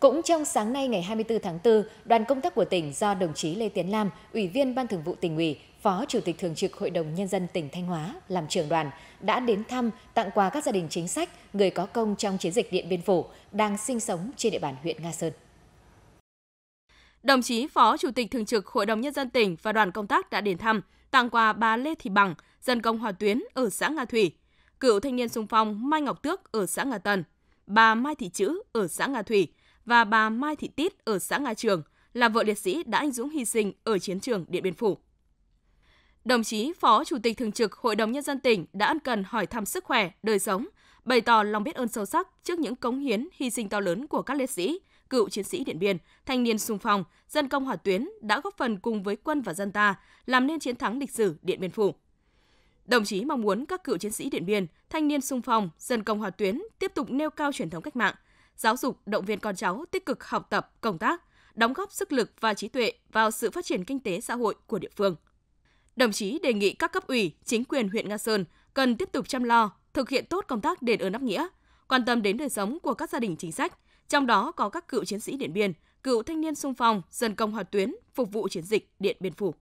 Cũng trong sáng nay ngày 24 tháng 4, đoàn công tác của tỉnh do đồng chí Lê Tiến Lam, Ủy viên Ban Thường vụ tỉnh ủy, Phó Chủ tịch Thường trực Hội đồng Nhân dân tỉnh Thanh Hóa làm trưởng đoàn đã đến thăm tặng quà các gia đình chính sách, người có công trong chiến dịch Điện Biên Phủ đang sinh sống trên địa bàn huyện Nga Sơn. Đồng chí Phó Chủ tịch Thường trực Hội đồng Nhân dân tỉnh và đoàn công tác đã đến thăm, tặng quà bà Lê Thị Bằng, dân công hòa tuyến ở xã Nga Thủy, cựu thanh niên sung phong Mai Ngọc Tước ở xã Nga Tần, bà Mai Thị Chữ ở xã Nga Thủy, và bà Mai Thị Tít ở xã Nga Trường là vợ liệt sĩ đã anh dũng hy sinh ở chiến trường Điện Biên Phủ. Đồng chí Phó Chủ tịch Thường trực Hội đồng Nhân dân tỉnh đã ân cần hỏi thăm sức khỏe, đời sống, bày tỏ lòng biết ơn sâu sắc trước những cống hiến, hy sinh to lớn của các liệt sĩ, cựu chiến sĩ Điện Biên, thanh niên sung phong, dân công hỏa tuyến đã góp phần cùng với quân và dân ta làm nên chiến thắng lịch sử Điện Biên Phủ. Đồng chí mong muốn các cựu chiến sĩ Điện Biên, thanh niên sung phong, dân công hỏa tuyến tiếp tục nêu cao truyền thống cách mạng, giáo dục, động viên con cháu tích cực học tập, công tác, đóng góp sức lực và trí tuệ vào sự phát triển kinh tế xã hội của địa phương. Đồng chí đề nghị các cấp ủy, chính quyền huyện Nga Sơn cần tiếp tục chăm lo, thực hiện tốt công tác đền ơn đáp nghĩa, quan tâm đến đời sống của các gia đình chính sách, trong đó có các cựu chiến sĩ Điện Biên, cựu thanh niên sung phong, dân công hoạt tuyến phục vụ chiến dịch Điện Biên Phủ.